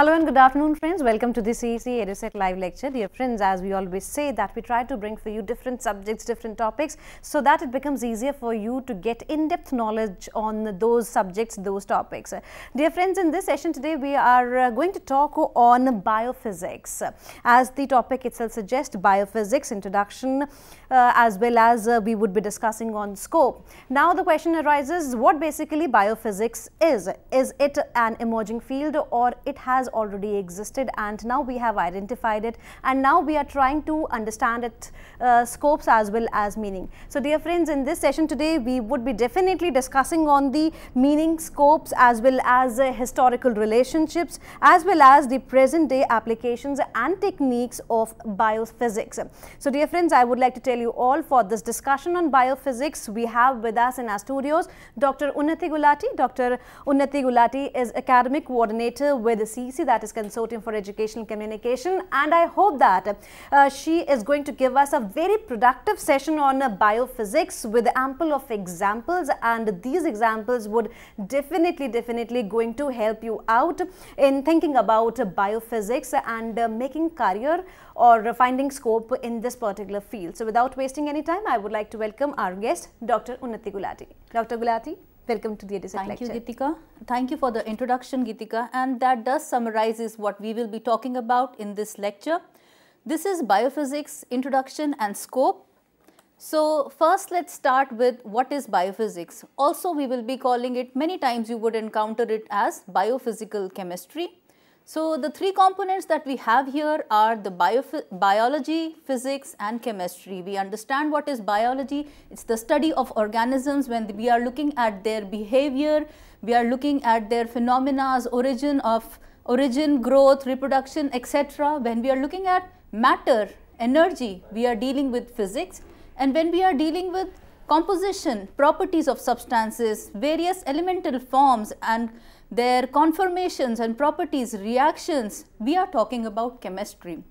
Hello and good afternoon friends. Welcome to the CEC EduSec live lecture. Dear friends, as we always say that we try to bring for you different subjects, different topics so that it becomes easier for you to get in-depth knowledge on those subjects, those topics. Dear friends, in this session today we are uh, going to talk on biophysics. As the topic itself suggests, biophysics introduction uh, as well as uh, we would be discussing on scope. Now the question arises what basically biophysics is. Is it an emerging field or it has already existed and now we have identified it and now we are trying to understand its uh, scopes as well as meaning. So dear friends, in this session today, we would be definitely discussing on the meaning scopes as well as uh, historical relationships as well as the present day applications and techniques of biophysics. So dear friends, I would like to tell you all for this discussion on biophysics, we have with us in our studios Dr. Unnati Gulati. Dr. Unnati Gulati is academic coordinator with CC that is Consortium for Educational Communication. And I hope that uh, she is going to give us a very productive session on uh, biophysics with ample of examples. And these examples would definitely, definitely going to help you out in thinking about biophysics and uh, making career or finding scope in this particular field. So without wasting any time, I would like to welcome our guest, Dr. Unnati Gulati. Dr. Gulati, Welcome to the Edisec Thank lecture. you, Gitika. Thank you for the introduction, Gitika. And that does summarizes what we will be talking about in this lecture. This is biophysics introduction and scope. So first let's start with what is biophysics. Also we will be calling it many times you would encounter it as biophysical chemistry. So the three components that we have here are the bio, biology, physics and chemistry. We understand what is biology, it's the study of organisms when we are looking at their behavior, we are looking at their phenomena, origin of origin, growth, reproduction, etc. When we are looking at matter, energy, we are dealing with physics and when we are dealing with composition, properties of substances, various elemental forms and their conformations and properties, reactions, we are talking about chemistry.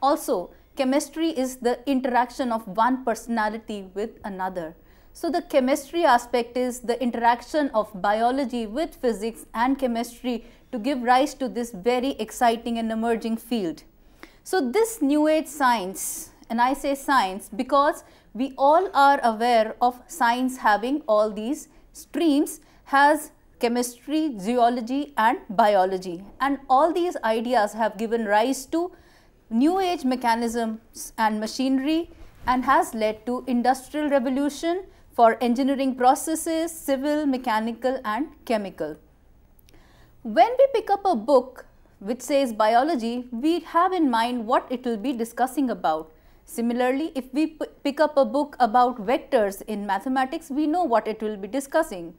Also, chemistry is the interaction of one personality with another. So the chemistry aspect is the interaction of biology with physics and chemistry to give rise to this very exciting and emerging field. So this new age science, and I say science because we all are aware of science having all these streams has chemistry, zoology and biology. And all these ideas have given rise to new age mechanisms and machinery and has led to industrial revolution for engineering processes, civil, mechanical and chemical. When we pick up a book which says biology, we have in mind what it will be discussing about. Similarly, if we pick up a book about vectors in mathematics, we know what it will be discussing.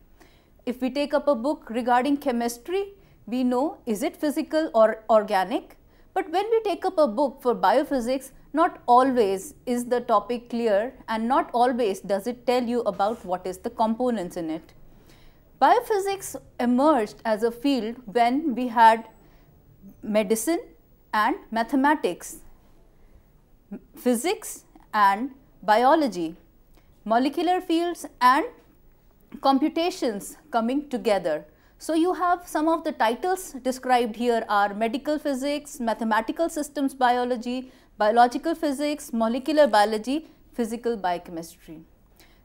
If we take up a book regarding chemistry, we know is it physical or organic? But when we take up a book for biophysics, not always is the topic clear and not always does it tell you about what is the components in it. Biophysics emerged as a field when we had medicine and mathematics, physics and biology, molecular fields and computations coming together. So you have some of the titles described here are medical physics, mathematical systems biology, biological physics, molecular biology, physical biochemistry.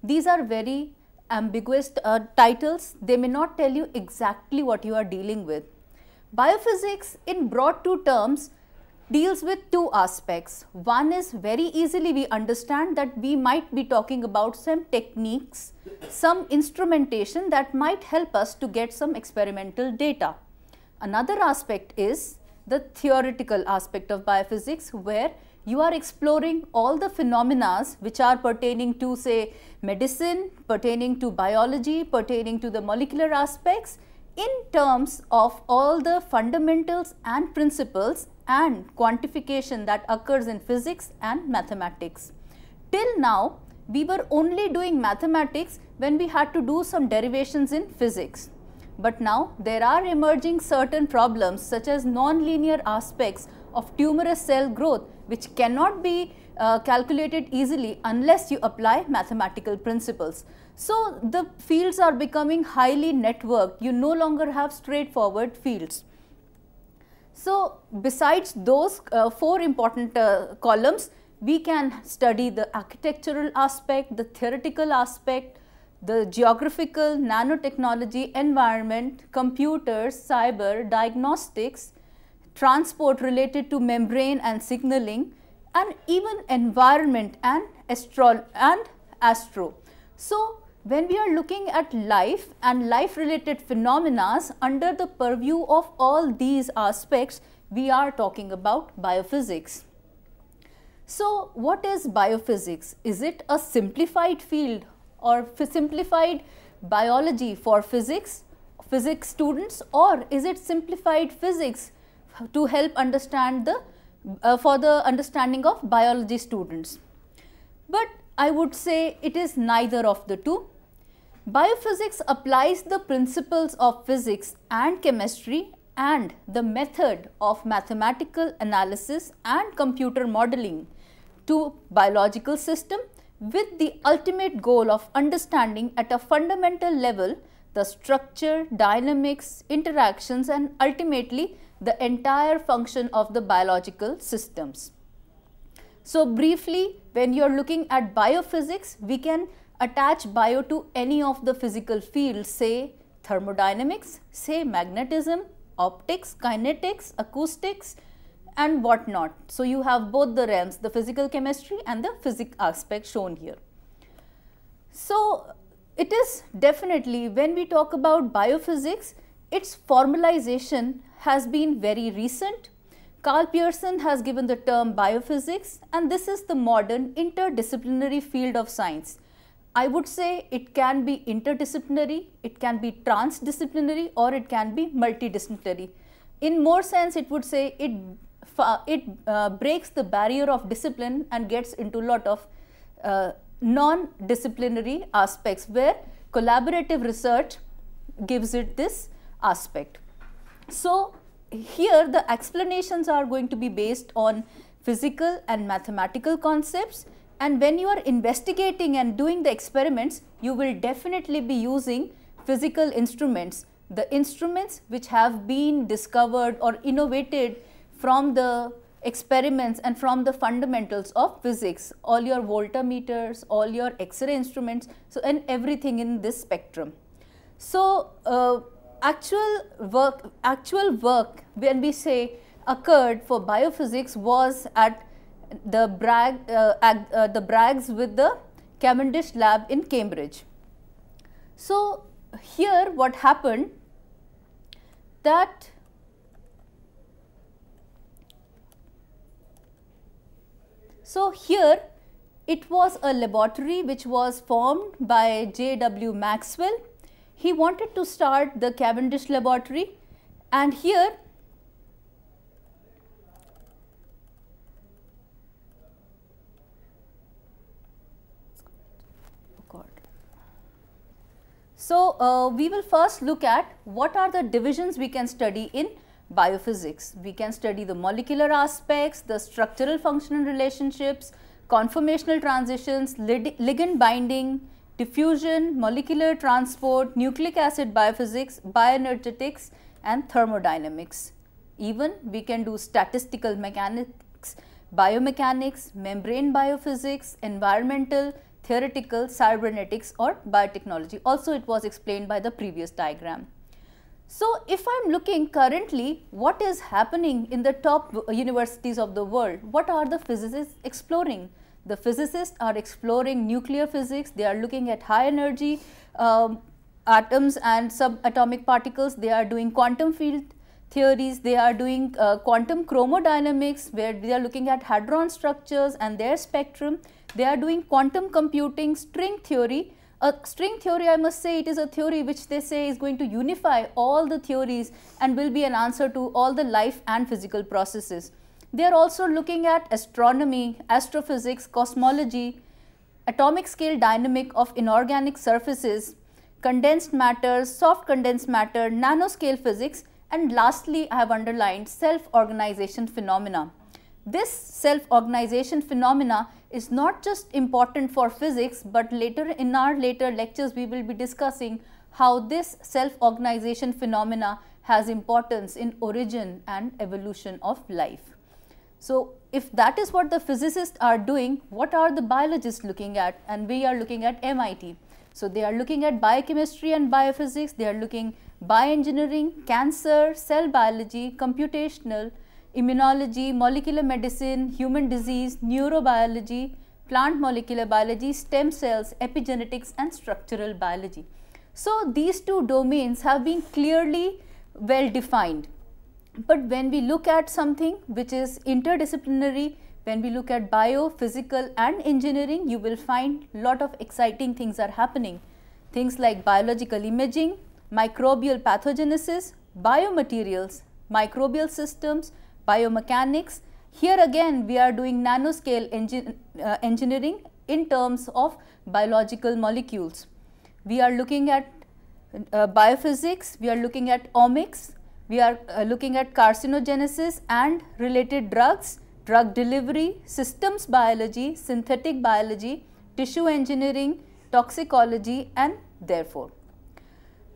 These are very ambiguous uh, titles. They may not tell you exactly what you are dealing with. Biophysics in broad two terms deals with two aspects. One is very easily we understand that we might be talking about some techniques, some instrumentation that might help us to get some experimental data. Another aspect is the theoretical aspect of biophysics where you are exploring all the phenomena which are pertaining to say medicine, pertaining to biology, pertaining to the molecular aspects in terms of all the fundamentals and principles and quantification that occurs in physics and mathematics. Till now, we were only doing mathematics when we had to do some derivations in physics. But now there are emerging certain problems such as nonlinear aspects of tumorous cell growth which cannot be uh, calculated easily unless you apply mathematical principles. So, the fields are becoming highly networked, you no longer have straightforward fields. So, besides those uh, four important uh, columns, we can study the architectural aspect, the theoretical aspect, the geographical, nanotechnology, environment, computers, cyber, diagnostics, transport related to membrane and signaling, and even environment and, astro and astro. So, when we are looking at life and life related phenomena under the purview of all these aspects, we are talking about biophysics. So, what is biophysics? Is it a simplified field or simplified biology for physics, physics students or is it simplified physics to help understand the uh, for the understanding of biology students? But I would say it is neither of the two Biophysics applies the principles of physics and chemistry and the method of mathematical analysis and computer modeling to biological system with the ultimate goal of understanding at a fundamental level the structure, dynamics, interactions and ultimately the entire function of the biological systems. So briefly, when you are looking at biophysics, we can attach bio to any of the physical fields, say thermodynamics, say magnetism, optics, kinetics, acoustics and whatnot. So, you have both the realms, the physical chemistry and the physics aspect shown here. So, it is definitely when we talk about biophysics, its formalization has been very recent. Carl Pearson has given the term biophysics and this is the modern interdisciplinary field of science I would say it can be interdisciplinary, it can be transdisciplinary or it can be multidisciplinary. In more sense, it would say it, it uh, breaks the barrier of discipline and gets into a lot of uh, non-disciplinary aspects where collaborative research gives it this aspect. So here the explanations are going to be based on physical and mathematical concepts and when you are investigating and doing the experiments, you will definitely be using physical instruments. The instruments which have been discovered or innovated from the experiments and from the fundamentals of physics, all your voltmeters, all your X-ray instruments, so and everything in this spectrum. So, uh, actual work, actual work when we say occurred for biophysics was at the, Bragg, uh, uh, the Braggs with the Cavendish lab in Cambridge. So, here what happened that so here it was a laboratory which was formed by J.W. Maxwell. He wanted to start the Cavendish laboratory and here So, uh, we will first look at what are the divisions we can study in biophysics. We can study the molecular aspects, the structural functional relationships, conformational transitions, ligand binding, diffusion, molecular transport, nucleic acid biophysics, bioenergetics and thermodynamics. Even we can do statistical mechanics, biomechanics, membrane biophysics, environmental, theoretical cybernetics or biotechnology. Also, it was explained by the previous diagram. So, if I am looking currently what is happening in the top universities of the world, what are the physicists exploring? The physicists are exploring nuclear physics, they are looking at high energy um, atoms and subatomic particles, they are doing quantum field theories, they are doing uh, quantum chromodynamics where they are looking at hadron structures and their spectrum they are doing quantum computing, string theory. A string theory, I must say, it is a theory which they say is going to unify all the theories and will be an answer to all the life and physical processes. They are also looking at astronomy, astrophysics, cosmology, atomic scale dynamic of inorganic surfaces, condensed matter, soft condensed matter, nanoscale physics, and lastly, I have underlined self-organization phenomena. This self-organization phenomena is not just important for physics but later in our later lectures we will be discussing how this self-organization phenomena has importance in origin and evolution of life. So, if that is what the physicists are doing, what are the biologists looking at and we are looking at MIT. So, they are looking at biochemistry and biophysics, they are looking bioengineering, cancer, cell biology, computational, immunology, molecular medicine, human disease, neurobiology, plant molecular biology, stem cells, epigenetics and structural biology. So these two domains have been clearly well defined. But when we look at something which is interdisciplinary, when we look at bio, physical and engineering, you will find lot of exciting things are happening. Things like biological imaging, microbial pathogenesis, biomaterials, microbial systems, biomechanics. Here again, we are doing nanoscale engin uh, engineering in terms of biological molecules. We are looking at uh, biophysics, we are looking at omics, we are uh, looking at carcinogenesis and related drugs, drug delivery, systems biology, synthetic biology, tissue engineering, toxicology and therefore.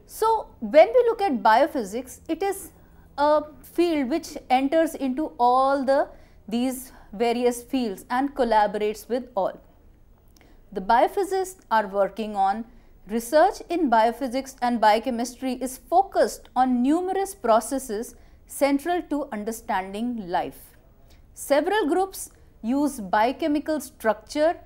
So, when we look at biophysics, it is a field which enters into all the these various fields and collaborates with all. The biophysicists are working on research in biophysics and biochemistry is focused on numerous processes central to understanding life. Several groups use biochemical structure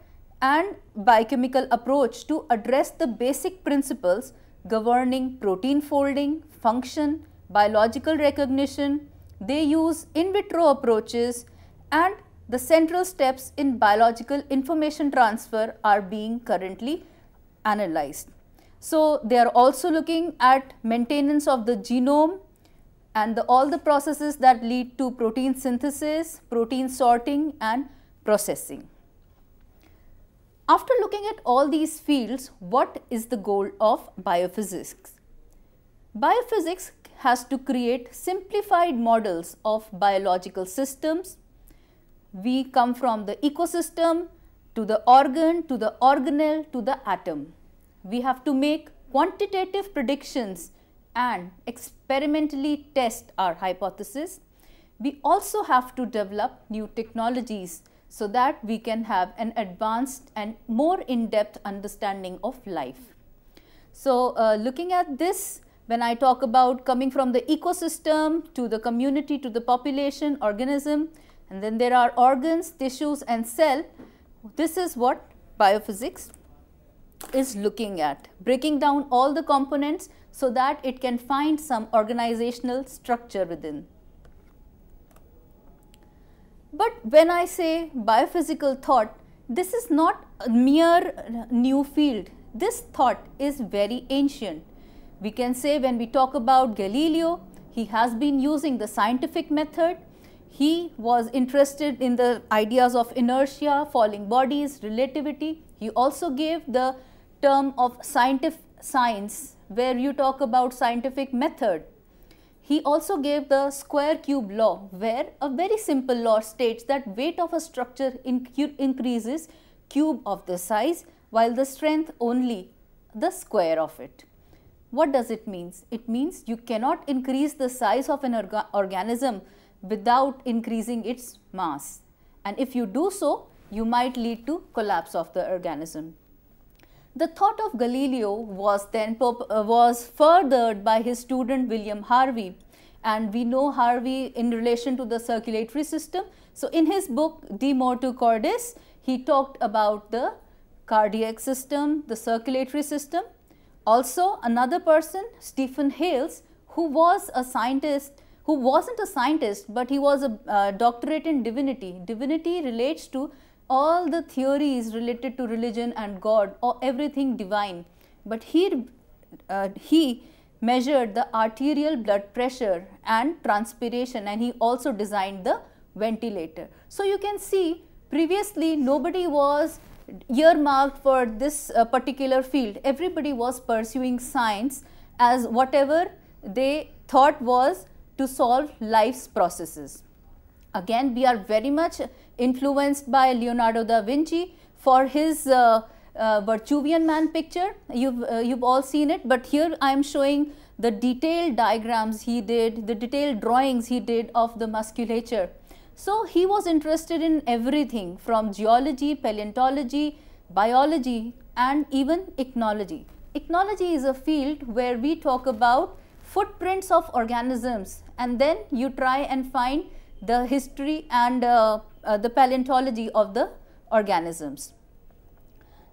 and biochemical approach to address the basic principles governing protein folding, function, biological recognition, they use in vitro approaches and the central steps in biological information transfer are being currently analyzed. So, they are also looking at maintenance of the genome and the, all the processes that lead to protein synthesis, protein sorting and processing. After looking at all these fields, what is the goal of biophysics? Biophysics has to create simplified models of biological systems. We come from the ecosystem to the organ, to the organelle, to the atom. We have to make quantitative predictions and experimentally test our hypothesis. We also have to develop new technologies so that we can have an advanced and more in-depth understanding of life. So, uh, looking at this, when I talk about coming from the ecosystem to the community to the population, organism, and then there are organs, tissues and cell, this is what biophysics is looking at, breaking down all the components so that it can find some organizational structure within. But when I say biophysical thought, this is not a mere new field. This thought is very ancient. We can say when we talk about Galileo, he has been using the scientific method. He was interested in the ideas of inertia, falling bodies, relativity. He also gave the term of scientific science where you talk about scientific method. He also gave the square cube law where a very simple law states that weight of a structure inc increases cube of the size while the strength only the square of it. What does it mean? It means you cannot increase the size of an orga organism without increasing its mass. And if you do so, you might lead to collapse of the organism. The thought of Galileo was then uh, was furthered by his student William Harvey and we know Harvey in relation to the circulatory system. So in his book De Mortu Cordis, he talked about the cardiac system, the circulatory system also, another person, Stephen Hales, who was a scientist, who wasn't a scientist, but he was a uh, doctorate in divinity. Divinity relates to all the theories related to religion and God or everything divine. But he, uh, he measured the arterial blood pressure and transpiration and he also designed the ventilator. So, you can see previously nobody was earmarked for this uh, particular field. Everybody was pursuing science as whatever they thought was to solve life's processes. Again, we are very much influenced by Leonardo da Vinci for his uh, uh, Vitruvian man picture. You've, uh, you've all seen it, but here I am showing the detailed diagrams he did, the detailed drawings he did of the musculature so he was interested in everything from geology, paleontology, biology and even ichnology. Ichnology is a field where we talk about footprints of organisms and then you try and find the history and uh, uh, the paleontology of the organisms.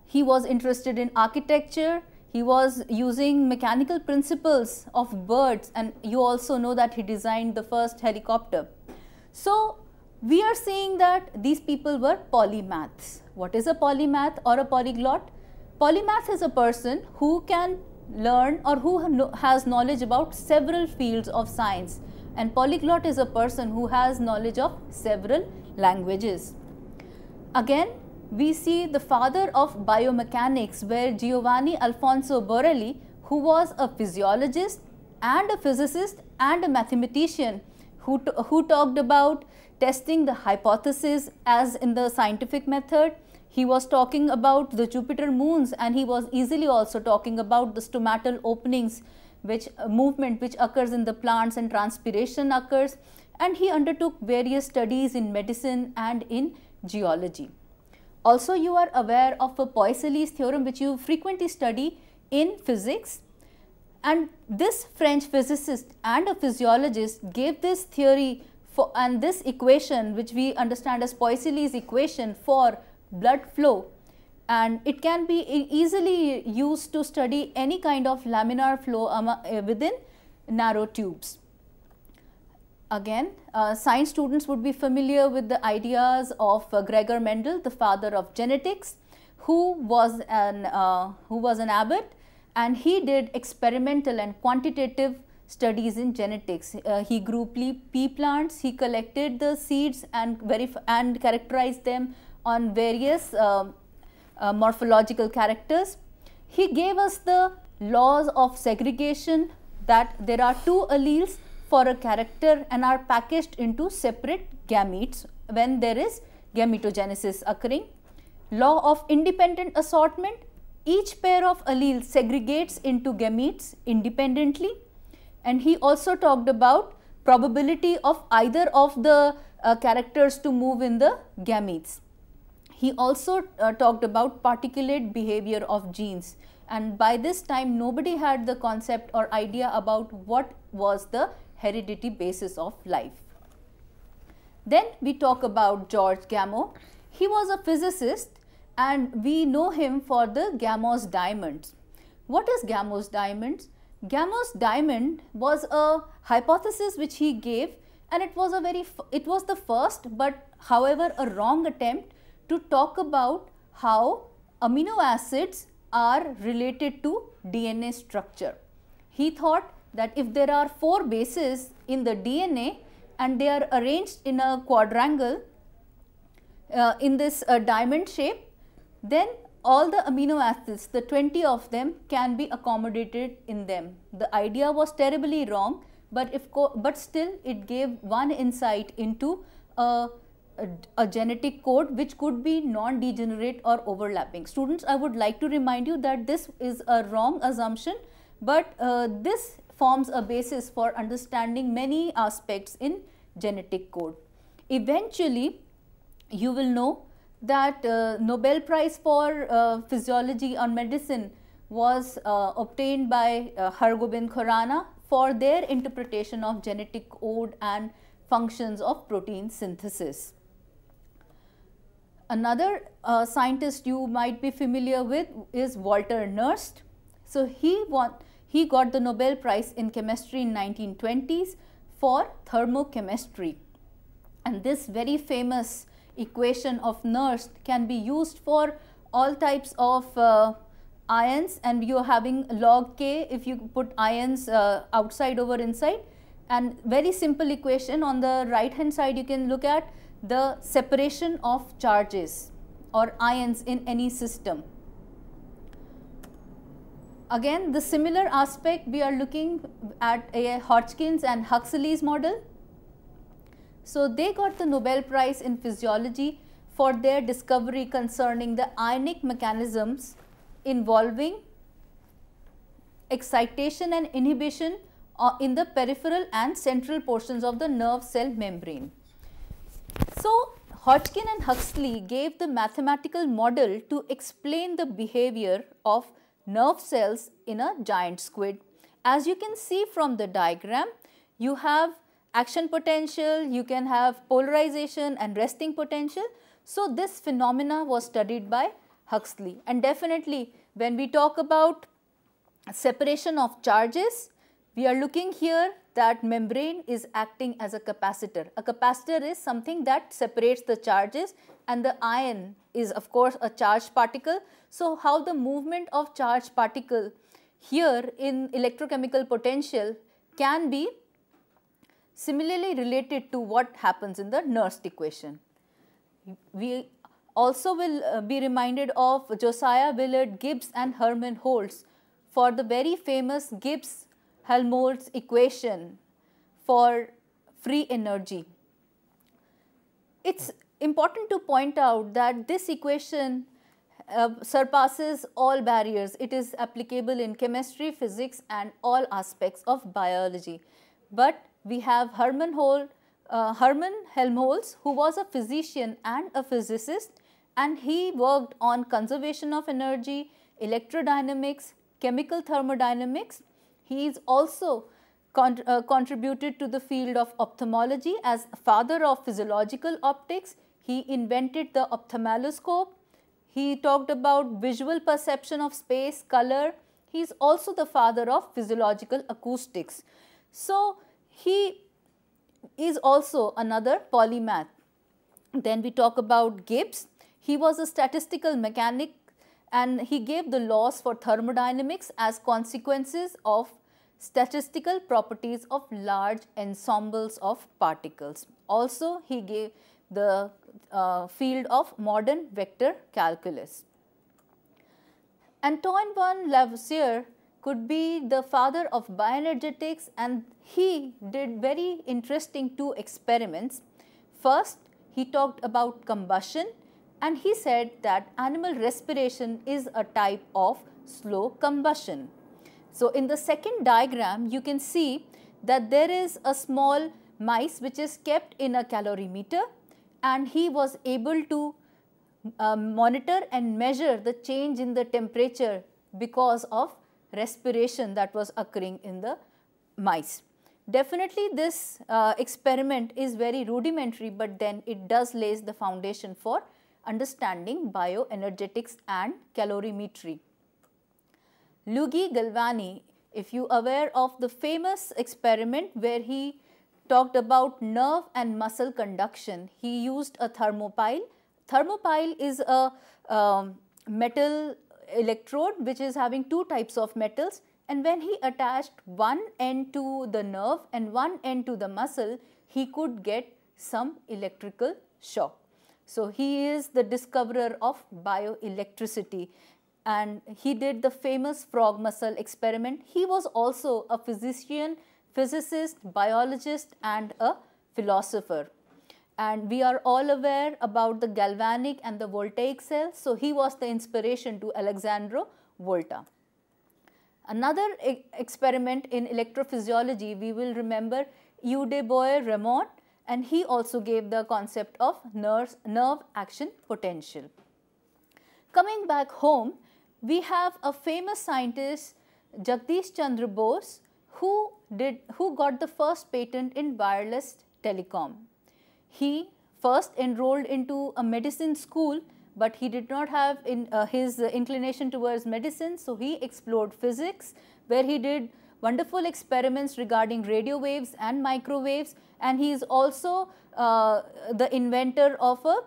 He was interested in architecture, he was using mechanical principles of birds and you also know that he designed the first helicopter. So we are seeing that these people were polymaths. What is a polymath or a polyglot? Polymath is a person who can learn or who has knowledge about several fields of science and polyglot is a person who has knowledge of several languages. Again, we see the father of biomechanics where Giovanni Alfonso Borelli, who was a physiologist and a physicist and a mathematician who, who talked about testing the hypothesis as in the scientific method. He was talking about the Jupiter moons and he was easily also talking about the stomatal openings which uh, movement which occurs in the plants and transpiration occurs and he undertook various studies in medicine and in geology. Also you are aware of a Poiseuille's theorem which you frequently study in physics and this French physicist and a physiologist gave this theory for, and this equation which we understand as Poiseuille's equation for blood flow and it can be easily used to study any kind of laminar flow eh, within narrow tubes. Again, uh, science students would be familiar with the ideas of uh, Gregor Mendel, the father of genetics, who was an, uh, who was an abbot and he did experimental and quantitative studies in genetics. Uh, he grew pea plants, he collected the seeds and, and characterized them on various uh, uh, morphological characters. He gave us the laws of segregation that there are two alleles for a character and are packaged into separate gametes when there is gametogenesis occurring. Law of independent assortment, each pair of alleles segregates into gametes independently and he also talked about probability of either of the uh, characters to move in the gametes. He also uh, talked about particulate behavior of genes and by this time nobody had the concept or idea about what was the heredity basis of life. Then we talk about George Gamow. He was a physicist and we know him for the Gamow's diamonds. What is Gamow's diamonds? Gamow diamond was a hypothesis which he gave and it was a very it was the first but however a wrong attempt to talk about how amino acids are related to DNA structure. He thought that if there are four bases in the DNA and they are arranged in a quadrangle uh, in this uh, diamond shape, then all the amino acids, the 20 of them can be accommodated in them. The idea was terribly wrong, but, if but still it gave one insight into a, a, a genetic code which could be non-degenerate or overlapping. Students, I would like to remind you that this is a wrong assumption, but uh, this forms a basis for understanding many aspects in genetic code. Eventually, you will know that uh, Nobel Prize for uh, Physiology or Medicine was uh, obtained by uh, Hargobind Khorana for their interpretation of genetic code and functions of protein synthesis. Another uh, scientist you might be familiar with is Walter Nernst. So, he, won, he got the Nobel Prize in Chemistry in 1920s for thermochemistry and this very famous equation of Nernst can be used for all types of uh, ions and you are having log k if you put ions uh, outside over inside and very simple equation on the right hand side you can look at the separation of charges or ions in any system. Again the similar aspect we are looking at a Hodgkin's and Huxley's model so they got the Nobel Prize in Physiology for their discovery concerning the ionic mechanisms involving excitation and inhibition uh, in the peripheral and central portions of the nerve cell membrane. So Hodgkin and Huxley gave the mathematical model to explain the behavior of nerve cells in a giant squid. As you can see from the diagram, you have action potential, you can have polarization and resting potential. So this phenomena was studied by Huxley and definitely when we talk about separation of charges, we are looking here that membrane is acting as a capacitor. A capacitor is something that separates the charges and the ion is of course a charged particle. So how the movement of charged particle here in electrochemical potential can be similarly related to what happens in the Nernst equation. We also will uh, be reminded of Josiah Willard Gibbs and Herman Holtz for the very famous Gibbs-Helmholtz equation for free energy. It's important to point out that this equation uh, surpasses all barriers. It is applicable in chemistry, physics and all aspects of biology. But we have Herman, Hol, uh, Helmholtz who was a physician and a physicist and he worked on conservation of energy, electrodynamics, chemical thermodynamics. He is also con uh, contributed to the field of ophthalmology as father of physiological optics. He invented the ophthalmoscope. He talked about visual perception of space, color. He is also the father of physiological acoustics. So, he is also another polymath. Then we talk about Gibbs. He was a statistical mechanic and he gave the laws for thermodynamics as consequences of statistical properties of large ensembles of particles. Also, he gave the uh, field of modern vector calculus. Antoine von Lavoisier could be the father of bioenergetics and he did very interesting two experiments. First, he talked about combustion and he said that animal respiration is a type of slow combustion. So, in the second diagram, you can see that there is a small mice which is kept in a calorimeter and he was able to uh, monitor and measure the change in the temperature because of respiration that was occurring in the mice. Definitely this uh, experiment is very rudimentary but then it does lays the foundation for understanding bioenergetics and calorimetry. Luigi Galvani, if you aware of the famous experiment where he talked about nerve and muscle conduction, he used a thermopile. Thermopile is a um, metal electrode which is having two types of metals and when he attached one end to the nerve and one end to the muscle, he could get some electrical shock. So, he is the discoverer of bioelectricity and he did the famous frog muscle experiment. He was also a physician, physicist, biologist and a philosopher and we are all aware about the galvanic and the voltaic cell. So, he was the inspiration to Alexandro Volta. Another e experiment in electrophysiology we will remember Eudeboy Ramon and he also gave the concept of nerves, nerve action potential. Coming back home, we have a famous scientist Jagdish Chandra Bose who, did, who got the first patent in wireless telecom. He first enrolled into a medicine school but he did not have in, uh, his inclination towards medicine. So, he explored physics where he did wonderful experiments regarding radio waves and microwaves and he is also uh, the inventor of a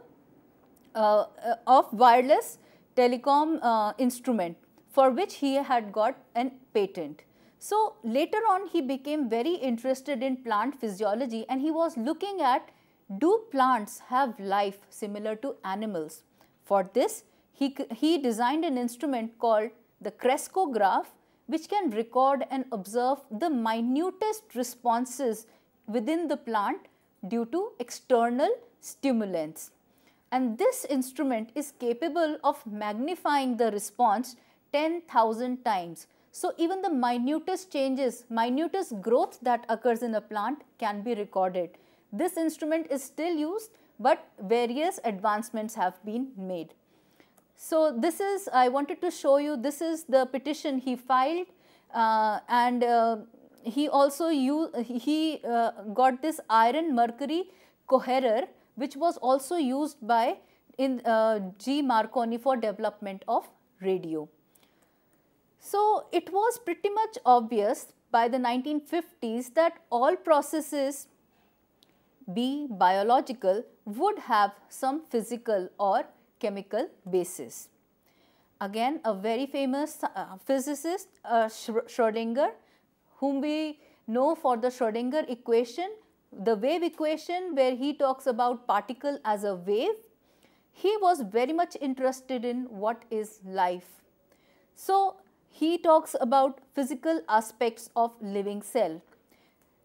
uh, of wireless telecom uh, instrument for which he had got an patent. So, later on he became very interested in plant physiology and he was looking at do plants have life similar to animals? For this, he, he designed an instrument called the crescograph which can record and observe the minutest responses within the plant due to external stimulants. And this instrument is capable of magnifying the response 10,000 times. So, even the minutest changes, minutest growth that occurs in a plant can be recorded. This instrument is still used but various advancements have been made. So this is, I wanted to show you, this is the petition he filed uh, and uh, he also he uh, got this iron mercury coherer which was also used by in uh, G Marconi for development of radio. So it was pretty much obvious by the 1950s that all processes be biological would have some physical or chemical basis. Again a very famous uh, physicist uh, Schrodinger whom we know for the Schrodinger equation, the wave equation where he talks about particle as a wave, he was very much interested in what is life. So, he talks about physical aspects of living cell.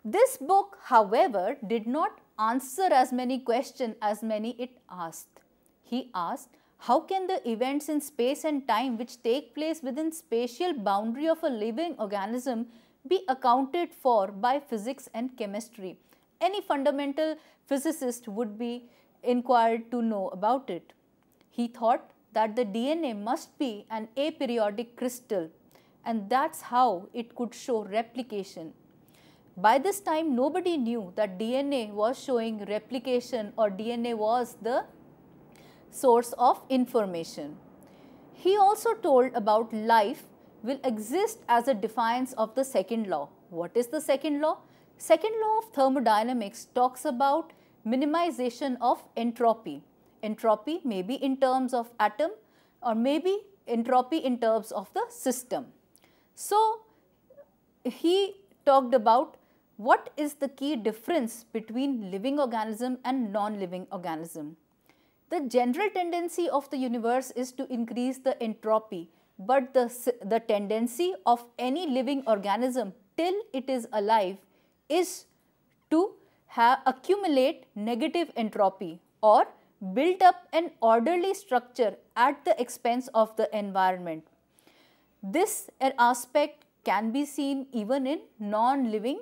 This book however did not answer as many questions as many it asked. He asked, how can the events in space and time which take place within spatial boundary of a living organism be accounted for by physics and chemistry? Any fundamental physicist would be inquired to know about it. He thought that the DNA must be an aperiodic crystal and that's how it could show replication. By this time, nobody knew that DNA was showing replication or DNA was the source of information. He also told about life will exist as a defiance of the second law. What is the second law? Second law of thermodynamics talks about minimization of entropy. Entropy may be in terms of atom or maybe entropy in terms of the system. So, he talked about what is the key difference between living organism and non-living organism? The general tendency of the universe is to increase the entropy, but the, the tendency of any living organism till it is alive is to have accumulate negative entropy or build up an orderly structure at the expense of the environment. This aspect can be seen even in non-living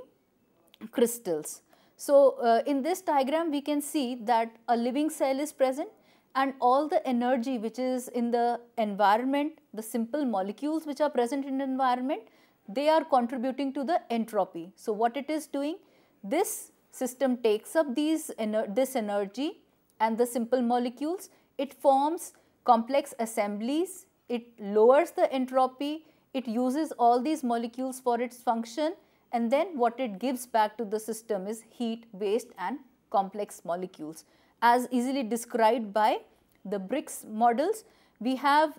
crystals. So uh, in this diagram we can see that a living cell is present and all the energy which is in the environment, the simple molecules which are present in the environment, they are contributing to the entropy. So what it is doing? This system takes up these ener this energy and the simple molecules, it forms complex assemblies, it lowers the entropy, it uses all these molecules for its function and then what it gives back to the system is heat, waste and complex molecules. As easily described by the BRICS models, we have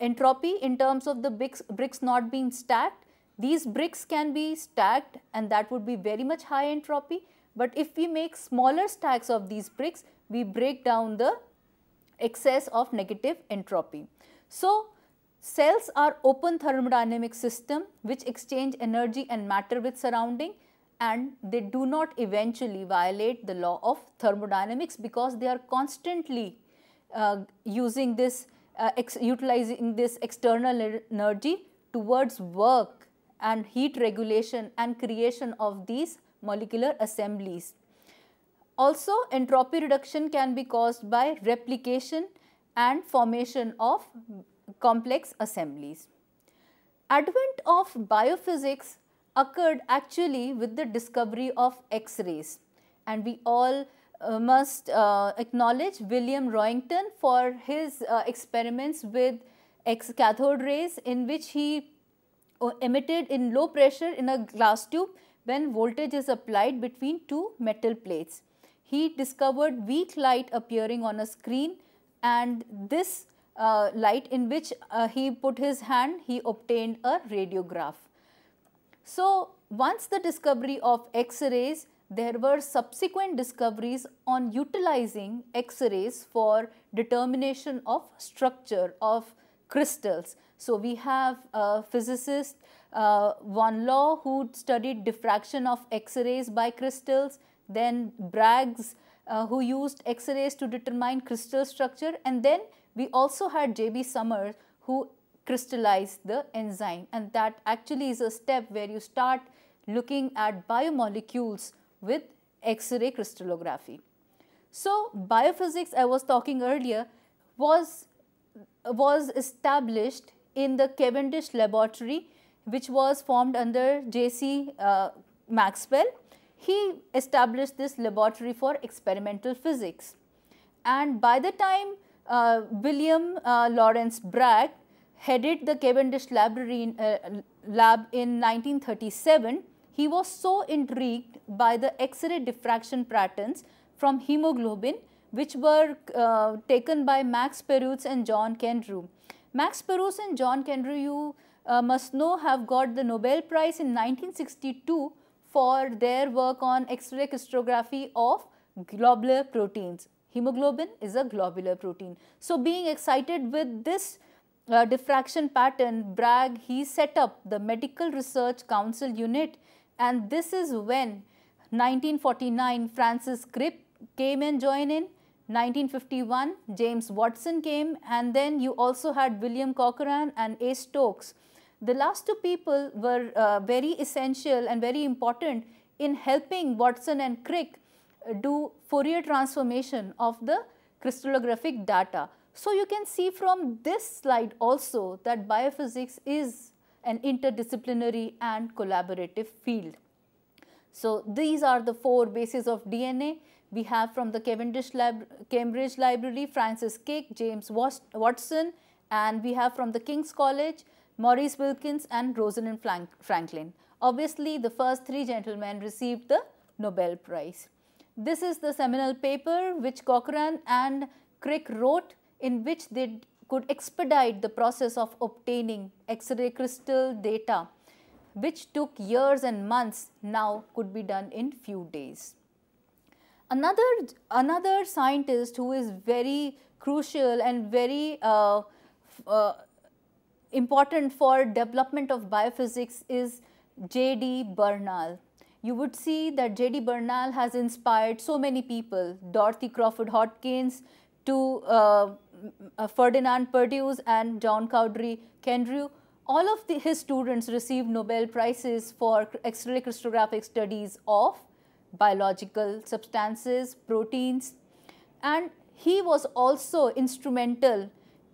entropy in terms of the bricks not being stacked. These bricks can be stacked and that would be very much high entropy. But if we make smaller stacks of these bricks, we break down the excess of negative entropy. So, Cells are open thermodynamic system which exchange energy and matter with surrounding and they do not eventually violate the law of thermodynamics because they are constantly uh, using this, uh, utilizing this external er, energy towards work and heat regulation and creation of these molecular assemblies. Also entropy reduction can be caused by replication and formation of complex assemblies. Advent of biophysics occurred actually with the discovery of X-rays and we all uh, must uh, acknowledge William Roentgen for his uh, experiments with X cathode rays in which he uh, emitted in low pressure in a glass tube when voltage is applied between two metal plates. He discovered weak light appearing on a screen and this uh, light in which uh, he put his hand, he obtained a radiograph. So, once the discovery of X-rays, there were subsequent discoveries on utilizing X-rays for determination of structure of crystals. So, we have a physicist uh, Von Law who studied diffraction of X-rays by crystals, then Braggs uh, who used X-rays to determine crystal structure and then we also had J.B. Summers who crystallized the enzyme and that actually is a step where you start looking at biomolecules with X-ray crystallography. So biophysics I was talking earlier was, was established in the Cavendish laboratory which was formed under J.C. Uh, Maxwell. He established this laboratory for experimental physics and by the time uh, William uh, Lawrence Bragg headed the Cavendish Library in, uh, Lab in 1937, he was so intrigued by the X-ray diffraction patterns from hemoglobin which were uh, taken by Max Perutz and John Kendrew. Max Perutz and John Kendrew, you uh, must know, have got the Nobel Prize in 1962 for their work on X-ray crystallography of globular proteins. Hemoglobin is a globular protein. So being excited with this uh, diffraction pattern, Bragg, he set up the Medical Research Council unit and this is when 1949 Francis Crick came and joined in, 1951 James Watson came and then you also had William Corcoran and A. Stokes. The last two people were uh, very essential and very important in helping Watson and Crick uh, do Fourier transformation of the crystallographic data. So, you can see from this slide also that biophysics is an interdisciplinary and collaborative field. So, these are the four bases of DNA. We have from the Cavendish Lab Cambridge Library, Francis Crick, James Watson and we have from the King's College, Maurice Wilkins and Rosalind Franklin. Obviously, the first three gentlemen received the Nobel Prize. This is the seminal paper which Cochran and Crick wrote in which they could expedite the process of obtaining X-ray crystal data which took years and months now could be done in few days. Another, another scientist who is very crucial and very uh, uh, important for development of biophysics is J.D. Bernal you would see that J.D. Bernal has inspired so many people, Dorothy Crawford Hodgkins to uh, uh Ferdinand Perdue and John Cowdery Kendrew. All of the, his students received Nobel Prizes for X-ray crystallographic studies of biological substances, proteins, and he was also instrumental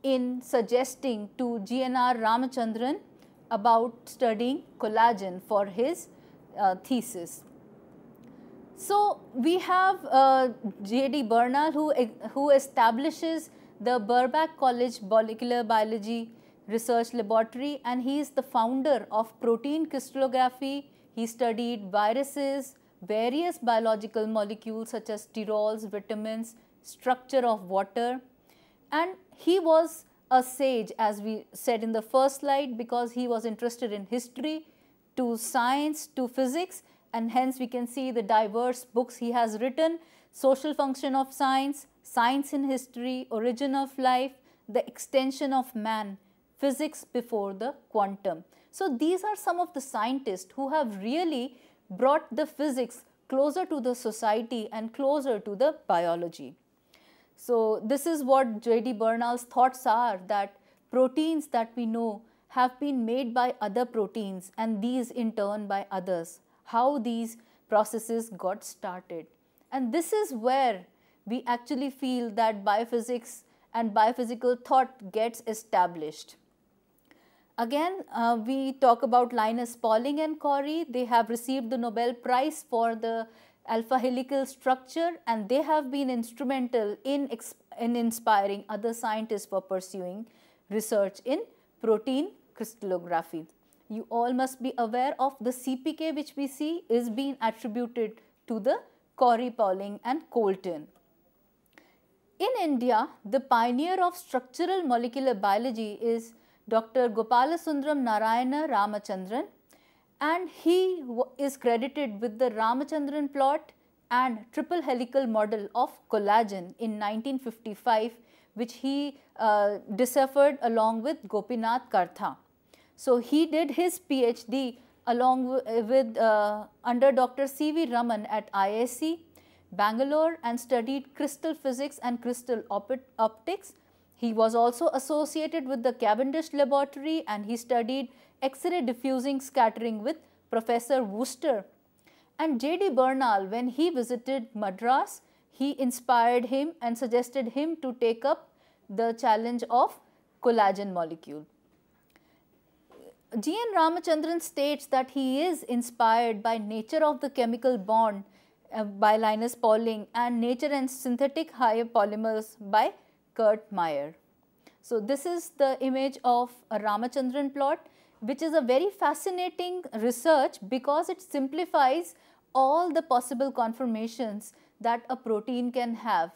in suggesting to GNR Ramachandran about studying collagen for his uh, thesis. So we have uh, J.D. Bernal who, who establishes the Burbank College Molecular Biology Research Laboratory and he is the founder of protein crystallography. He studied viruses, various biological molecules such as sterols, vitamins, structure of water and he was a sage as we said in the first slide because he was interested in history to science, to physics, and hence we can see the diverse books he has written, Social Function of Science, Science in History, Origin of Life, The Extension of Man, Physics Before the Quantum. So these are some of the scientists who have really brought the physics closer to the society and closer to the biology. So this is what J.D. Bernal's thoughts are that proteins that we know have been made by other proteins and these in turn by others, how these processes got started. And this is where we actually feel that biophysics and biophysical thought gets established. Again, uh, we talk about Linus Pauling and Corey. They have received the Nobel Prize for the alpha helical structure and they have been instrumental in, in inspiring other scientists for pursuing research in protein crystallography. You all must be aware of the CPK which we see is being attributed to the Corey Pauling and Colton. In India, the pioneer of structural molecular biology is Dr. Gopalasundram Narayana Ramachandran and he is credited with the Ramachandran plot and triple helical model of collagen in 1955 which he uh, deciphered along with Gopinath Kartha. So he did his PhD along with uh, under Dr. C.V. Raman at ISC, Bangalore and studied crystal physics and crystal op optics. He was also associated with the Cavendish laboratory and he studied X-ray diffusing scattering with Professor Wooster. And J.D. Bernal, when he visited Madras, he inspired him and suggested him to take up the challenge of collagen molecule. G.N. Ramachandran states that he is inspired by nature of the chemical bond uh, by Linus Pauling and nature and synthetic higher polymers by Kurt Meyer. So, this is the image of a Ramachandran plot which is a very fascinating research because it simplifies all the possible conformations that a protein can have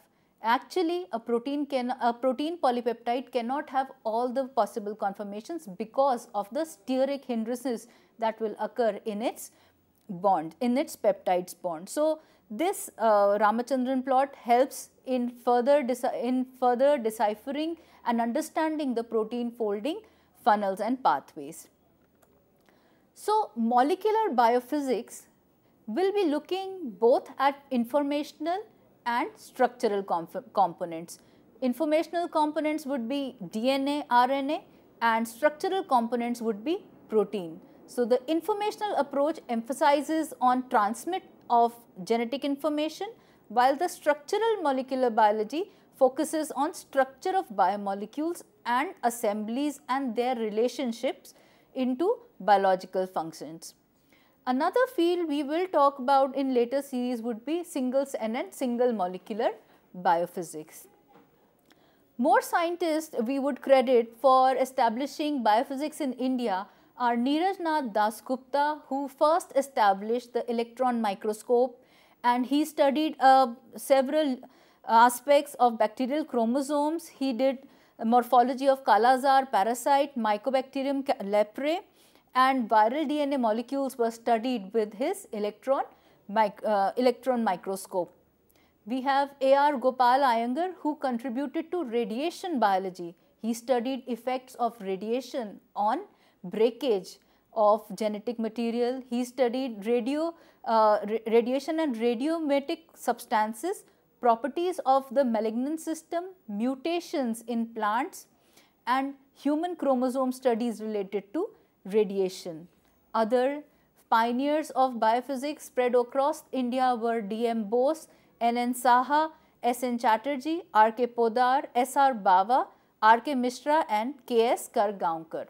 Actually, a protein, can, a protein polypeptide cannot have all the possible conformations because of the steric hindrances that will occur in its bond, in its peptides bond. So, this uh, Ramachandran plot helps in further, in further deciphering and understanding the protein folding funnels and pathways. So, molecular biophysics will be looking both at informational and structural comp components. Informational components would be DNA, RNA and structural components would be protein. So, the informational approach emphasizes on transmit of genetic information while the structural molecular biology focuses on structure of biomolecules and assemblies and their relationships into biological functions. Another field we will talk about in later series would be singles and single molecular biophysics. More scientists we would credit for establishing biophysics in India are Neeraj Nath Dasgupta who first established the electron microscope and he studied uh, several aspects of bacterial chromosomes. He did morphology of calazar, parasite, mycobacterium leprae and viral DNA molecules were studied with his electron, mic uh, electron microscope. We have A.R. Gopal Iyengar who contributed to radiation biology. He studied effects of radiation on breakage of genetic material. He studied radio, uh, radiation and radiomimetic substances, properties of the malignant system, mutations in plants and human chromosome studies related to radiation. Other pioneers of biophysics spread across India were D.M. Bose, N.N. Saha, S.N. Chatterjee, R.K. Podar, S.R. Bava, R.K. Mishra and K.S. Kargaonkar.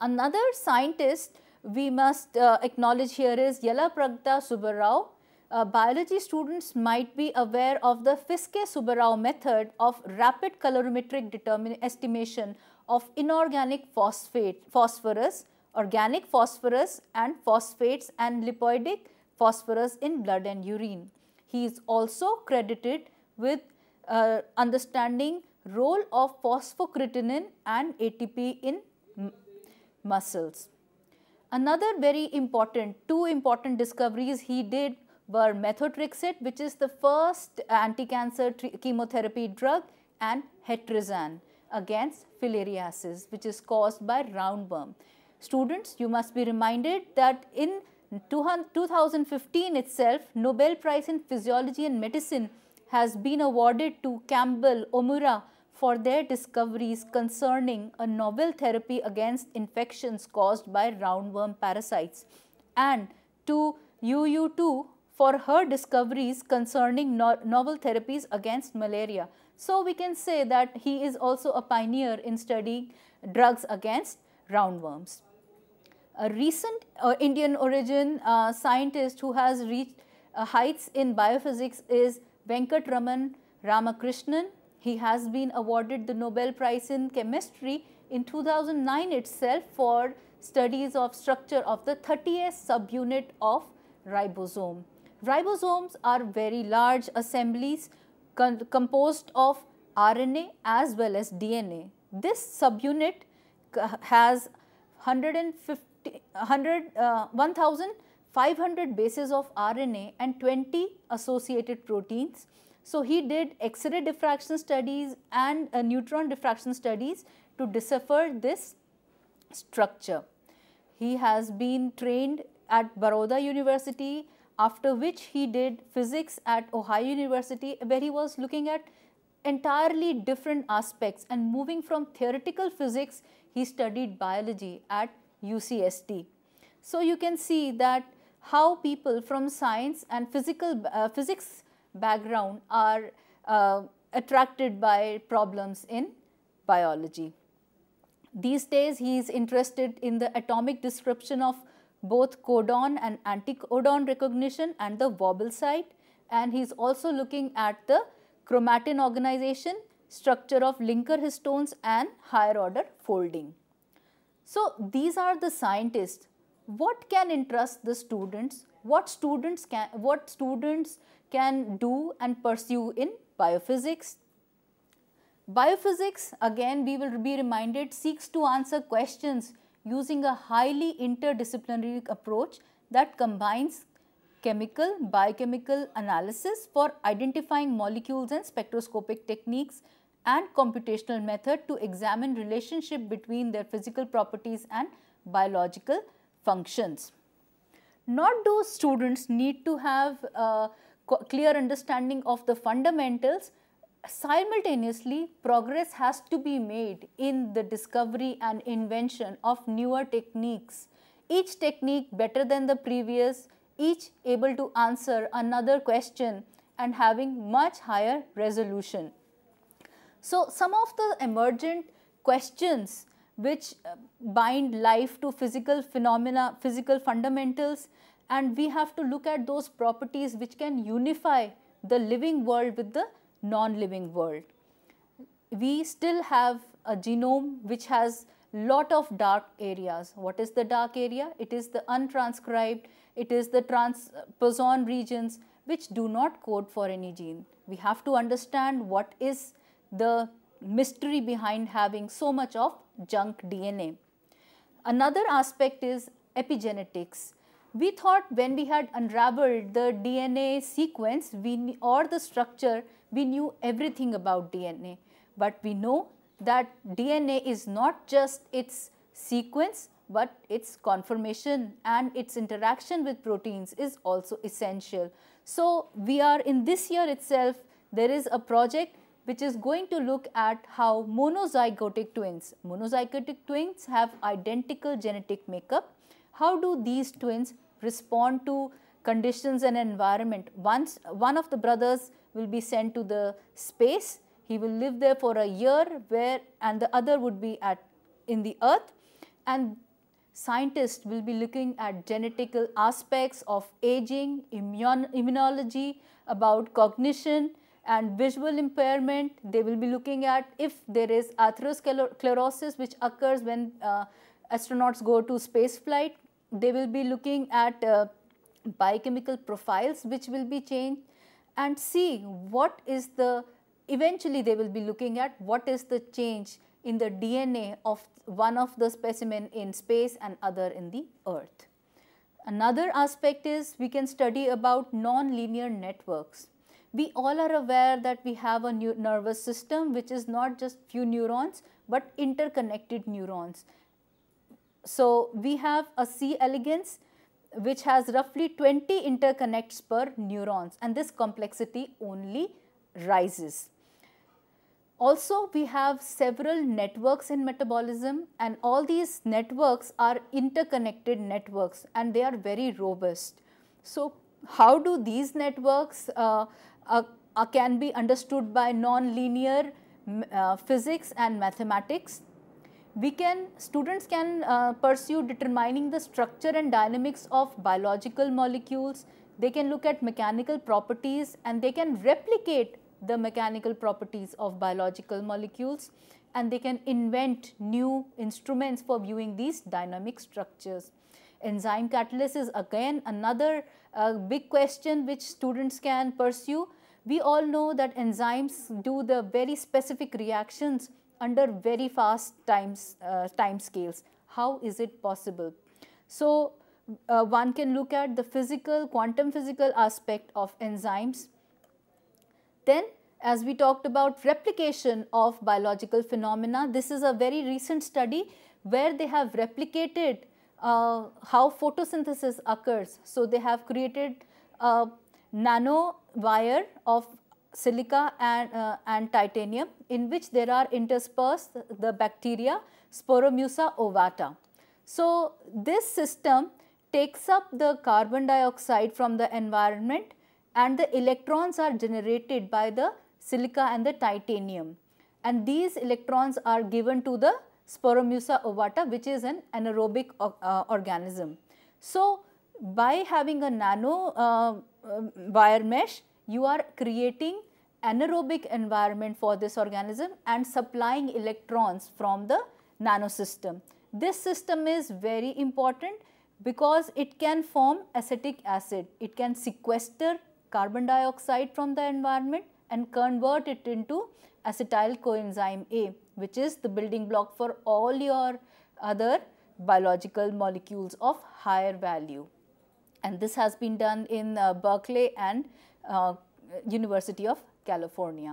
Another scientist we must uh, acknowledge here is Pragta Subbarao. Uh, biology students might be aware of the Fiske-Subbarao method of rapid colorimetric estimation of inorganic phosphate, phosphorus, organic phosphorus and phosphates and lipoidic phosphorus in blood and urine. He is also credited with uh, understanding role of phosphocreatinin and ATP in muscles. Another very important, two important discoveries he did were methotrexate which is the first anti-cancer chemotherapy drug and hetrazan against filariasis which is caused by roundworm. Students, you must be reminded that in 2015 itself, Nobel Prize in Physiology and Medicine has been awarded to Campbell, Omura for their discoveries concerning a novel therapy against infections caused by roundworm parasites and to UU2 for her discoveries concerning no novel therapies against malaria. So we can say that he is also a pioneer in studying drugs against roundworms. A recent uh, Indian origin uh, scientist who has reached uh, heights in biophysics is Venkatraman Ramakrishnan. He has been awarded the Nobel Prize in Chemistry in 2009 itself for studies of structure of the 30th subunit of ribosome. Ribosomes are very large assemblies composed of RNA as well as DNA. This subunit has uh, 1500 bases of RNA and 20 associated proteins. So, he did X-ray diffraction studies and uh, neutron diffraction studies to decipher this structure. He has been trained at Baroda University after which he did physics at Ohio University where he was looking at entirely different aspects and moving from theoretical physics he studied biology at UCSD. So you can see that how people from science and physical uh, physics background are uh, attracted by problems in biology. These days he is interested in the atomic description of both codon and anticodon recognition and the wobble site and he's also looking at the chromatin organization, structure of linker histones and higher order folding. So these are the scientists. What can interest the students? What students can, what students can do and pursue in biophysics? Biophysics, again we will be reminded, seeks to answer questions using a highly interdisciplinary approach that combines chemical, biochemical analysis for identifying molecules and spectroscopic techniques and computational method to examine relationship between their physical properties and biological functions. Not do students need to have a clear understanding of the fundamentals, simultaneously progress has to be made in the discovery and invention of newer techniques, each technique better than the previous, each able to answer another question and having much higher resolution. So, some of the emergent questions which uh, bind life to physical phenomena, physical fundamentals and we have to look at those properties which can unify the living world with the non-living world. We still have a genome which has lot of dark areas. What is the dark area? It is the untranscribed, it is the transposon uh, regions which do not code for any gene. We have to understand what is the mystery behind having so much of junk DNA. Another aspect is epigenetics. We thought when we had unraveled the DNA sequence we, or the structure, we knew everything about DNA. But we know that DNA is not just its sequence but its conformation and its interaction with proteins is also essential. So, we are in this year itself there is a project which is going to look at how monozygotic twins, monozygotic twins have identical genetic makeup. How do these twins respond to conditions and environment. Once one of the brothers will be sent to the space, he will live there for a year where and the other would be at in the earth and scientists will be looking at genetical aspects of aging, immun immunology, about cognition and visual impairment. They will be looking at if there is atherosclerosis which occurs when uh, astronauts go to space flight. They will be looking at uh, biochemical profiles which will be changed and see what is the eventually they will be looking at what is the change in the DNA of one of the specimen in space and other in the earth. Another aspect is we can study about non-linear networks. We all are aware that we have a nervous system which is not just few neurons but interconnected neurons. So, we have a C elegans which has roughly 20 interconnects per neurons and this complexity only rises. Also, we have several networks in metabolism and all these networks are interconnected networks and they are very robust. So, how do these networks uh, uh, uh, can be understood by nonlinear uh, physics and mathematics? we can students can uh, pursue determining the structure and dynamics of biological molecules they can look at mechanical properties and they can replicate the mechanical properties of biological molecules and they can invent new instruments for viewing these dynamic structures. Enzyme catalysis is again another uh, big question which students can pursue. We all know that enzymes do the very specific reactions under very fast times, uh, time scales. How is it possible? So uh, one can look at the physical, quantum physical aspect of enzymes. Then as we talked about replication of biological phenomena, this is a very recent study where they have replicated uh, how photosynthesis occurs. So they have created a nano wire of silica and, uh, and titanium in which there are interspersed the bacteria Sporomusa ovata. So, this system takes up the carbon dioxide from the environment and the electrons are generated by the silica and the titanium and these electrons are given to the Sporomusa ovata which is an anaerobic uh, organism. So, by having a nano uh, uh wire mesh you are creating anaerobic environment for this organism and supplying electrons from the nanosystem. This system is very important because it can form acetic acid. It can sequester carbon dioxide from the environment and convert it into acetyl coenzyme A which is the building block for all your other biological molecules of higher value. And this has been done in uh, Berkeley and uh, University of California.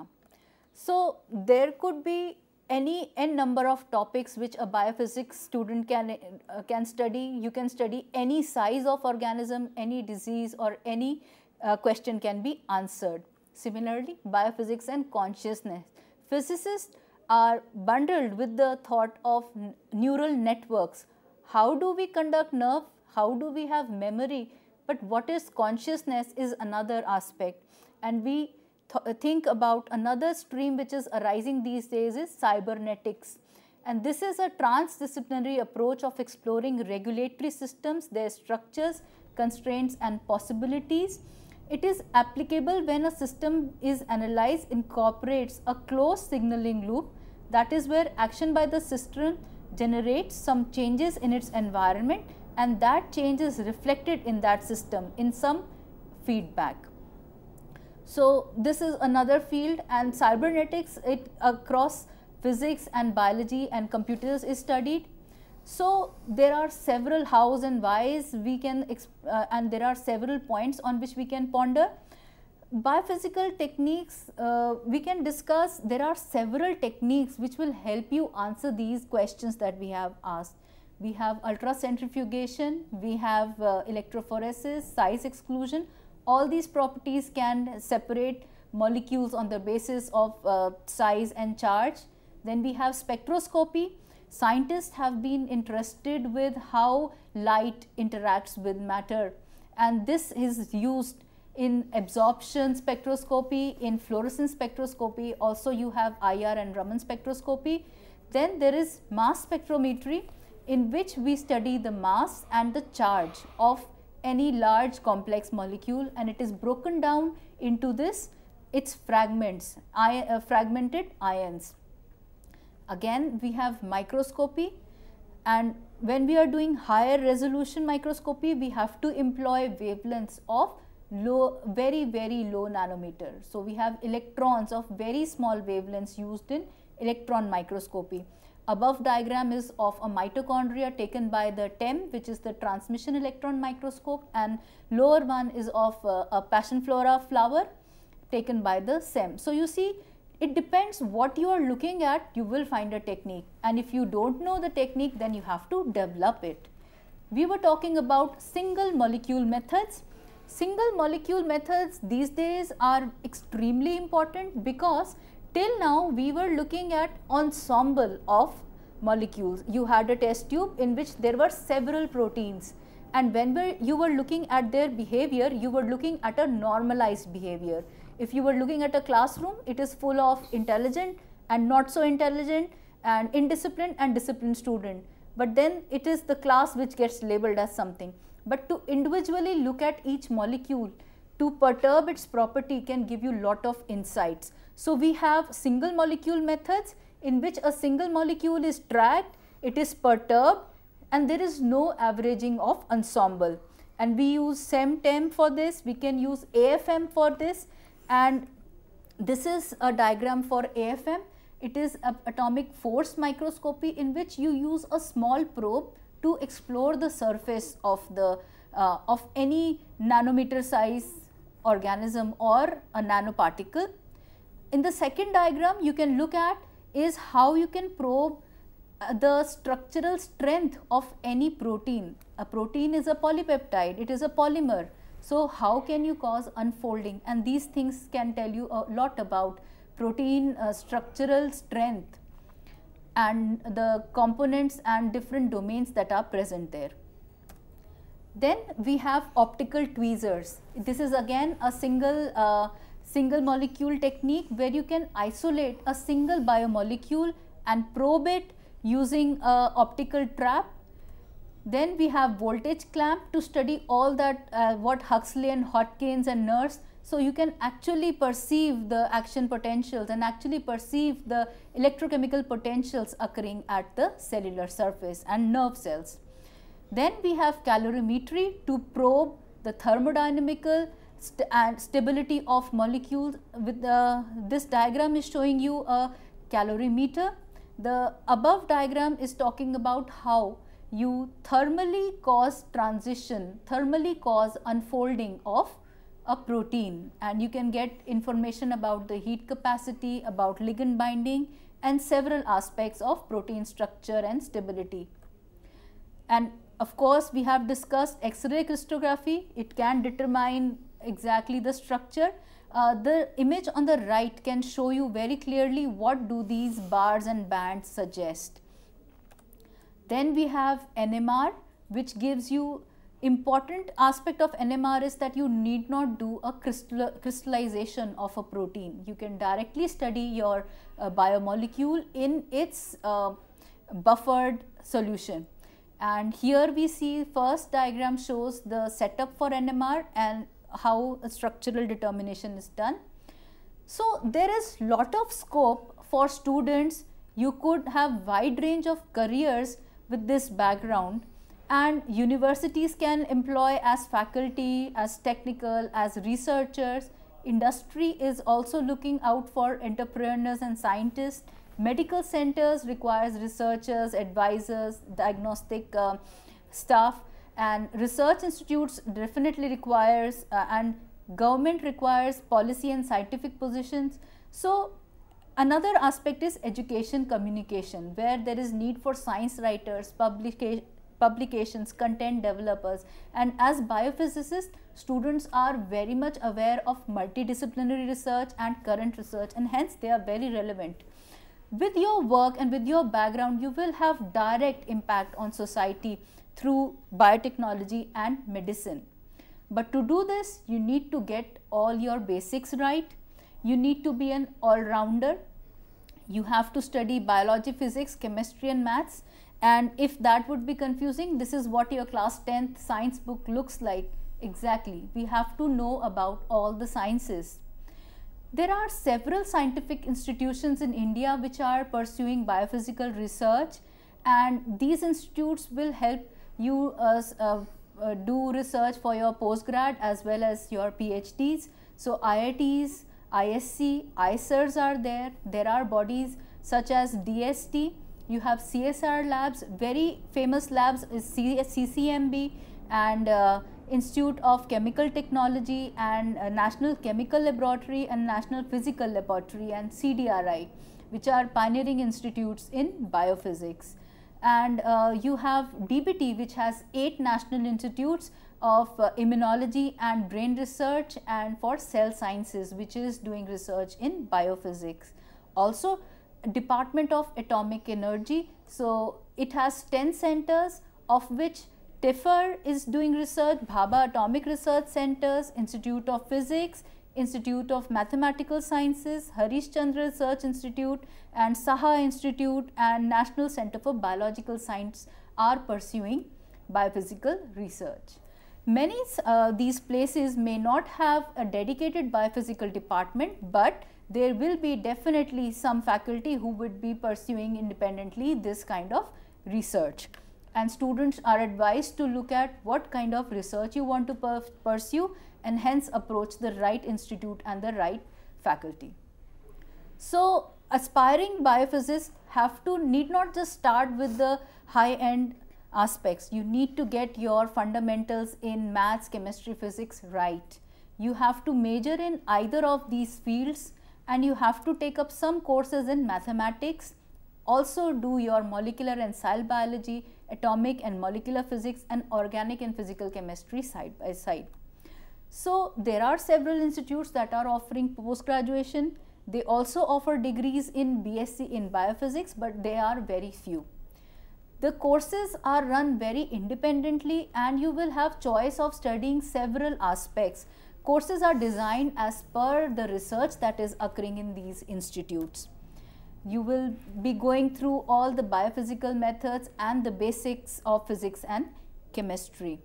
So, there could be any n number of topics which a biophysics student can, uh, can study. You can study any size of organism, any disease or any uh, question can be answered. Similarly, biophysics and consciousness. Physicists are bundled with the thought of neural networks. How do we conduct nerve? How do we have memory? But what is consciousness is another aspect. And we th think about another stream which is arising these days is cybernetics. And this is a transdisciplinary approach of exploring regulatory systems, their structures, constraints and possibilities. It is applicable when a system is analyzed incorporates a closed signaling loop that is where action by the system generates some changes in its environment and that change is reflected in that system in some feedback. So, this is another field and cybernetics it across physics and biology and computers is studied. So, there are several hows and whys we can uh, and there are several points on which we can ponder. Biophysical techniques uh, we can discuss there are several techniques which will help you answer these questions that we have asked we have ultracentrifugation, we have uh, electrophoresis, size exclusion. All these properties can separate molecules on the basis of uh, size and charge. Then we have spectroscopy. Scientists have been interested with how light interacts with matter and this is used in absorption spectroscopy, in fluorescence spectroscopy, also you have IR and Raman spectroscopy. Then there is mass spectrometry in which we study the mass and the charge of any large complex molecule and it is broken down into this its fragments, ion, uh, fragmented ions. Again we have microscopy and when we are doing higher resolution microscopy we have to employ wavelengths of low very very low nanometer. So, we have electrons of very small wavelengths used in electron microscopy. Above diagram is of a mitochondria taken by the TEM which is the transmission electron microscope and lower one is of uh, a passion flora flower taken by the SEM. So, you see it depends what you are looking at you will find a technique and if you don't know the technique then you have to develop it. We were talking about single molecule methods. Single molecule methods these days are extremely important because Till now, we were looking at ensemble of molecules. You had a test tube in which there were several proteins and when you were looking at their behavior, you were looking at a normalized behavior. If you were looking at a classroom, it is full of intelligent and not so intelligent and indisciplined and disciplined student. But then it is the class which gets labeled as something. But to individually look at each molecule to perturb its property can give you lot of insights. So we have single molecule methods in which a single molecule is tracked, it is perturbed and there is no averaging of ensemble. And we use SEMTEM for this, we can use AFM for this and this is a diagram for AFM. It is atomic force microscopy in which you use a small probe to explore the surface of the uh, of any nanometer size organism or a nanoparticle in the second diagram, you can look at is how you can probe uh, the structural strength of any protein. A protein is a polypeptide, it is a polymer. So, how can you cause unfolding and these things can tell you a lot about protein uh, structural strength and the components and different domains that are present there. Then we have optical tweezers. This is again a single uh, single molecule technique where you can isolate a single biomolecule and probe it using a optical trap. Then we have voltage clamp to study all that uh, what Huxley and hotkins and Nernst. So you can actually perceive the action potentials and actually perceive the electrochemical potentials occurring at the cellular surface and nerve cells. Then we have calorimetry to probe the thermodynamical st and uh, stability of molecules with the uh, this diagram is showing you a calorimeter. The above diagram is talking about how you thermally cause transition, thermally cause unfolding of a protein and you can get information about the heat capacity, about ligand binding and several aspects of protein structure and stability. And of course, we have discussed X-ray crystallography. It can determine exactly the structure. Uh, the image on the right can show you very clearly what do these bars and bands suggest. Then we have NMR which gives you important aspect of NMR is that you need not do a crystal, crystallization of a protein. You can directly study your uh, biomolecule in its uh, buffered solution. And here we see first diagram shows the setup for NMR and how structural determination is done. So there is lot of scope for students. You could have wide range of careers with this background and universities can employ as faculty, as technical, as researchers. Industry is also looking out for entrepreneurs and scientists. Medical centers requires researchers, advisors, diagnostic uh, staff and research institutes definitely requires uh, and government requires policy and scientific positions. So, another aspect is education communication where there is need for science writers, publica publications, content developers and as biophysicists students are very much aware of multidisciplinary research and current research and hence they are very relevant. With your work and with your background you will have direct impact on society through biotechnology and medicine. But to do this, you need to get all your basics right. You need to be an all-rounder. You have to study biology, physics, chemistry and maths. And if that would be confusing, this is what your class 10th science book looks like. Exactly. We have to know about all the sciences. There are several scientific institutions in India which are pursuing biophysical research and these institutes will help you uh, uh, uh, do research for your postgrad as well as your PhDs. So IITs, ISC, ICERs are there. There are bodies such as DST. You have CSR labs. Very famous labs is CCMB and uh, Institute of Chemical Technology and uh, National Chemical Laboratory and National Physical Laboratory and CDRI, which are pioneering institutes in biophysics and uh, you have DBT which has 8 national institutes of uh, immunology and brain research and for cell sciences which is doing research in biophysics. Also Department of Atomic Energy. So, it has 10 centers of which TIFR is doing research, Bhabha Atomic Research Centers, Institute of Physics, Institute of Mathematical Sciences, Harish Chandra Research Institute and Saha Institute and National Center for Biological Science are pursuing biophysical research. Many uh, these places may not have a dedicated biophysical department, but there will be definitely some faculty who would be pursuing independently this kind of research. And students are advised to look at what kind of research you want to pursue and hence approach the right institute and the right faculty. So aspiring biophysicists have to need not just start with the high end aspects. You need to get your fundamentals in maths, chemistry, physics right. You have to major in either of these fields and you have to take up some courses in mathematics. Also do your molecular and cell biology, atomic and molecular physics and organic and physical chemistry side by side. So, there are several institutes that are offering post graduation. They also offer degrees in BSc in biophysics, but they are very few. The courses are run very independently and you will have choice of studying several aspects. Courses are designed as per the research that is occurring in these institutes. You will be going through all the biophysical methods and the basics of physics and chemistry.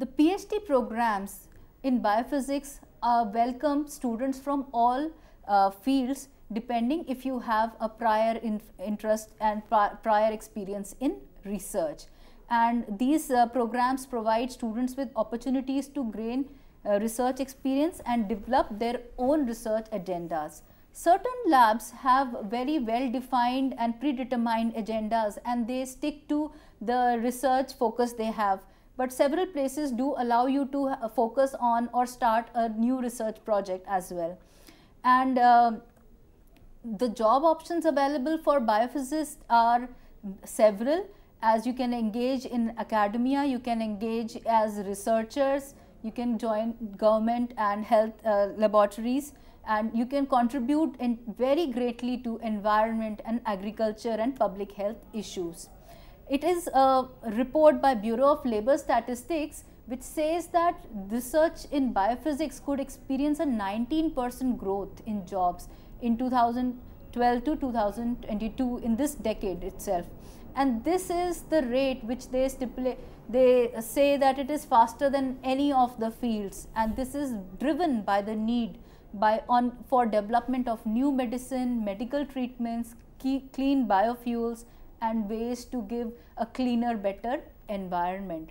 The PhD programs in biophysics uh, welcome students from all uh, fields depending if you have a prior in interest and prior experience in research. And these uh, programs provide students with opportunities to gain uh, research experience and develop their own research agendas. Certain labs have very well defined and predetermined agendas and they stick to the research focus they have but several places do allow you to uh, focus on or start a new research project as well. And uh, the job options available for biophysicists are several as you can engage in academia, you can engage as researchers, you can join government and health uh, laboratories and you can contribute in very greatly to environment and agriculture and public health issues. It is a report by Bureau of Labor Statistics which says that research in biophysics could experience a 19% growth in jobs in 2012 to 2022 in this decade itself. And this is the rate which they stipulate, they say that it is faster than any of the fields and this is driven by the need by on for development of new medicine, medical treatments, key, clean biofuels and ways to give a cleaner, better environment.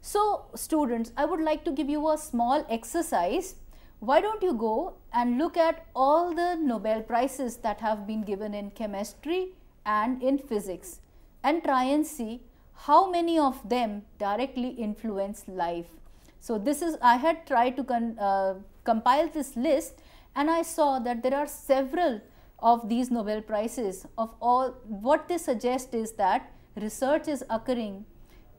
So students, I would like to give you a small exercise. Why don't you go and look at all the Nobel Prizes that have been given in chemistry and in physics and try and see how many of them directly influence life. So this is, I had tried to con, uh, compile this list and I saw that there are several of these Nobel Prizes, of all, what they suggest is that research is occurring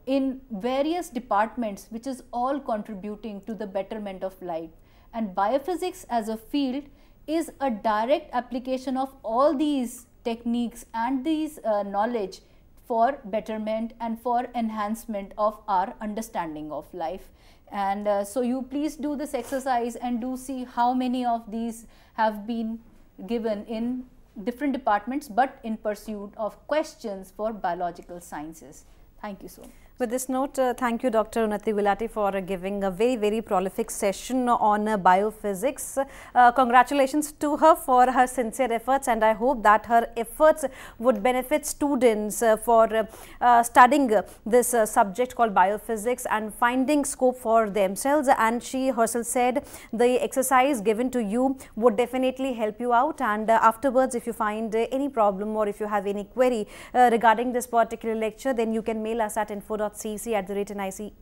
in various departments which is all contributing to the betterment of life. And biophysics as a field is a direct application of all these techniques and these uh, knowledge for betterment and for enhancement of our understanding of life. And uh, so you please do this exercise and do see how many of these have been given in different departments but in pursuit of questions for biological sciences. Thank you so much. With this note, uh, thank you Dr. Unati Vilati, for uh, giving a very, very prolific session on uh, biophysics. Uh, congratulations to her for her sincere efforts and I hope that her efforts would benefit students uh, for uh, studying this subject called biophysics and finding scope for themselves and she herself said the exercise given to you would definitely help you out and afterwards if you find any problem or if you have any query regarding this particular lecture then you can mail us at info info.cc at the rate NIC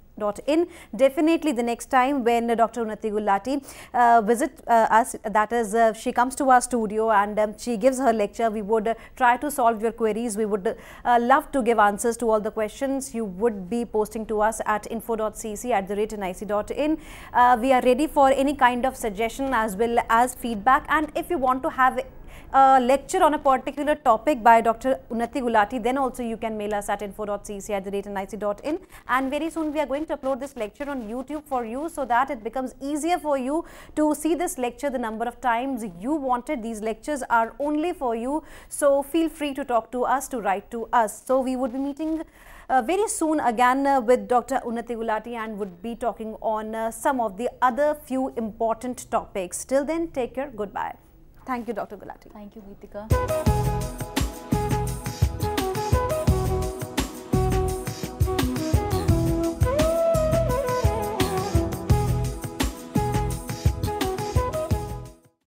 in definitely the next time when uh, Dr. Unnati Gulati uh, visit uh, us that is uh, she comes to our studio and um, she gives her lecture we would try to solve your queries we would uh, love to give answers to all the questions you would be posting to us at info.cc at the rate in uh, we are ready for any kind of suggestion as well as feedback and if you want to have a lecture on a particular topic by Dr. Unnati Gulati, then also you can mail us at info.cc at the rate and And very soon we are going to upload this lecture on YouTube for you so that it becomes easier for you to see this lecture the number of times you wanted. These lectures are only for you. So feel free to talk to us, to write to us. So we would be meeting uh, very soon again uh, with Dr. Unnati Gulati and would be talking on uh, some of the other few important topics. Till then, take care. Goodbye. Thank you, Dr. Gulati. Thank you, Geetika.